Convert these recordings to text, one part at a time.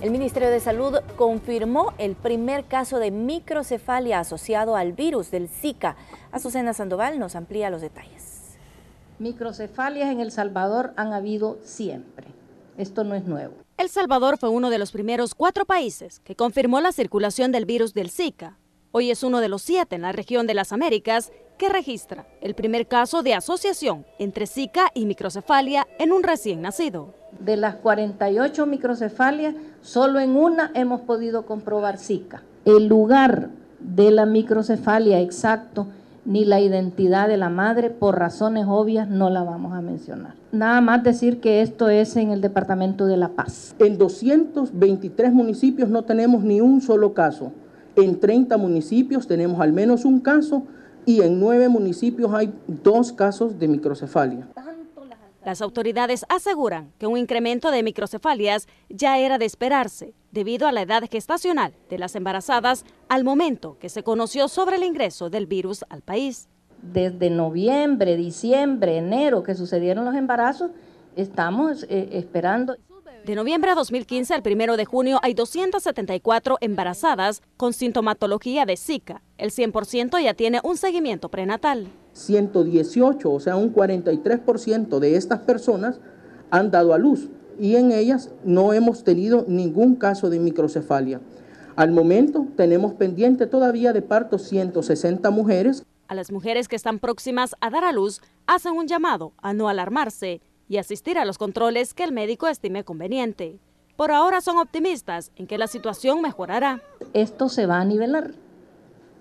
El Ministerio de Salud confirmó el primer caso de microcefalia asociado al virus del Zika. Azucena Sandoval nos amplía los detalles. Microcefalias en El Salvador han habido siempre. Esto no es nuevo. El Salvador fue uno de los primeros cuatro países que confirmó la circulación del virus del Zika. Hoy es uno de los siete en la región de las Américas que registra el primer caso de asociación entre Zika y microcefalia en un recién nacido de las 48 microcefalias, solo en una hemos podido comprobar Zika. El lugar de la microcefalia exacto ni la identidad de la madre, por razones obvias, no la vamos a mencionar. Nada más decir que esto es en el Departamento de La Paz. En 223 municipios no tenemos ni un solo caso. En 30 municipios tenemos al menos un caso y en 9 municipios hay dos casos de microcefalia. Las autoridades aseguran que un incremento de microcefalias ya era de esperarse debido a la edad gestacional de las embarazadas al momento que se conoció sobre el ingreso del virus al país. Desde noviembre, diciembre, enero que sucedieron los embarazos, estamos eh, esperando. De noviembre a 2015 al 1 de junio hay 274 embarazadas con sintomatología de Zika. El 100% ya tiene un seguimiento prenatal. 118, o sea, un 43% de estas personas han dado a luz y en ellas no hemos tenido ningún caso de microcefalia. Al momento tenemos pendiente todavía de parto 160 mujeres. A las mujeres que están próximas a dar a luz, hacen un llamado a no alarmarse y asistir a los controles que el médico estime conveniente. Por ahora son optimistas en que la situación mejorará. Esto se va a nivelar.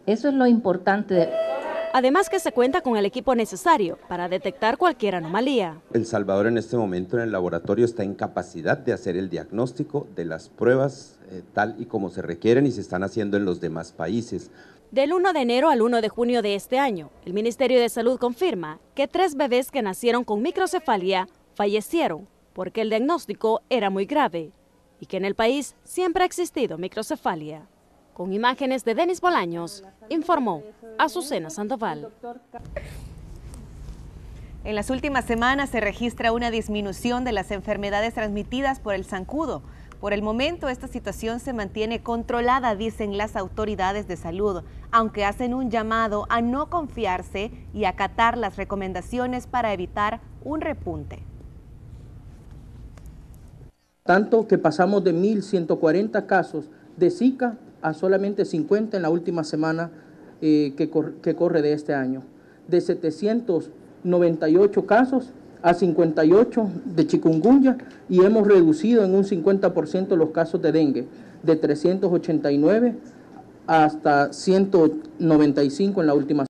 Eso es lo importante. De... Además que se cuenta con el equipo necesario para detectar cualquier anomalía. El Salvador en este momento en el laboratorio está en capacidad de hacer el diagnóstico de las pruebas eh, tal y como se requieren y se están haciendo en los demás países. Del 1 de enero al 1 de junio de este año, el Ministerio de Salud confirma que tres bebés que nacieron con microcefalia fallecieron porque el diagnóstico era muy grave y que en el país siempre ha existido microcefalia. Con imágenes de Denis Bolaños, informó Azucena Sandoval. En las últimas semanas se registra una disminución de las enfermedades transmitidas por el zancudo. Por el momento esta situación se mantiene controlada, dicen las autoridades de salud, aunque hacen un llamado a no confiarse y acatar las recomendaciones para evitar un repunte. Tanto que pasamos de 1.140 casos de Zika a solamente 50 en la última semana eh, que, que corre de este año. De 798 casos a 58 de chikungunya y hemos reducido en un 50% los casos de dengue, de 389 hasta 195 en la última semana.